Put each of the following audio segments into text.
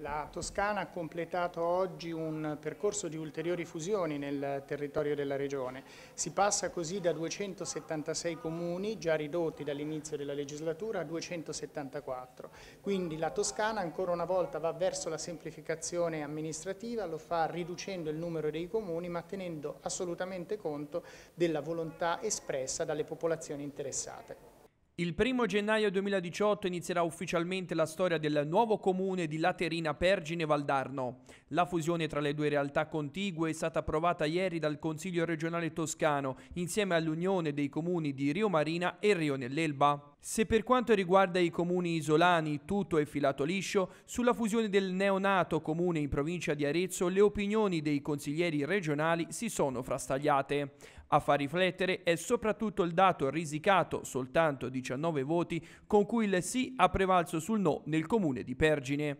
La Toscana ha completato oggi un percorso di ulteriori fusioni nel territorio della regione. Si passa così da 276 comuni, già ridotti dall'inizio della legislatura, a 274. Quindi la Toscana ancora una volta va verso la semplificazione amministrativa, lo fa riducendo il numero dei comuni ma tenendo assolutamente conto della volontà espressa dalle popolazioni interessate. Il 1 gennaio 2018 inizierà ufficialmente la storia del nuovo comune di Laterina Pergine Valdarno. La fusione tra le due realtà contigue è stata approvata ieri dal Consiglio regionale toscano insieme all'Unione dei comuni di Rio Marina e Rio nell'Elba. Se per quanto riguarda i comuni isolani tutto è filato liscio, sulla fusione del neonato comune in provincia di Arezzo le opinioni dei consiglieri regionali si sono frastagliate. A far riflettere è soprattutto il dato risicato, soltanto 19 voti, con cui il sì ha prevalso sul no nel comune di Pergine.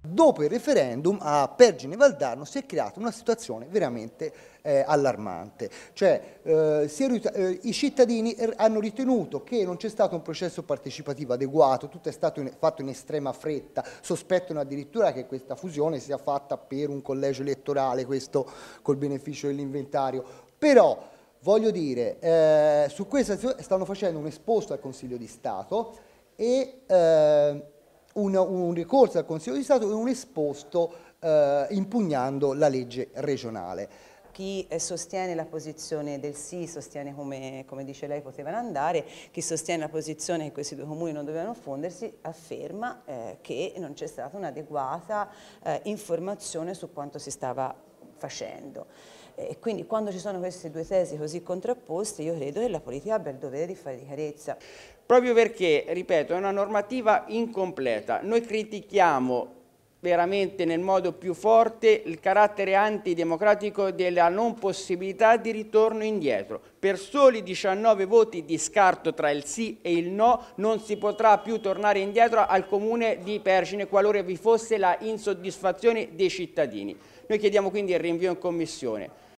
Dopo il referendum a Pergine Valdarno si è creata una situazione veramente eh, allarmante, cioè eh, è, eh, i cittadini er, hanno ritenuto che non c'è stato un processo partecipativo adeguato, tutto è stato in, fatto in estrema fretta, sospettano addirittura che questa fusione sia fatta per un collegio elettorale, questo col beneficio dell'inventario, però voglio dire, eh, su questa stanno facendo un esposto al Consiglio di Stato e ehm, una, un ricorso al Consiglio di Stato e un esposto eh, impugnando la legge regionale chi eh, sostiene la posizione del sì, sostiene come, come, dice lei potevano andare, chi sostiene la posizione che questi due comuni non dovevano fondersi afferma eh, che non c'è stata un'adeguata eh, informazione su quanto si stava facendo. E quindi quando ci sono queste due tesi così contrapposte io credo che la politica abbia il dovere di fare di chiarezza. Proprio perché, ripeto, è una normativa incompleta. Noi critichiamo veramente nel modo più forte il carattere antidemocratico della non possibilità di ritorno indietro. Per soli 19 voti di scarto tra il sì e il no non si potrà più tornare indietro al comune di Pergine qualora vi fosse la insoddisfazione dei cittadini. Noi chiediamo quindi il rinvio in commissione.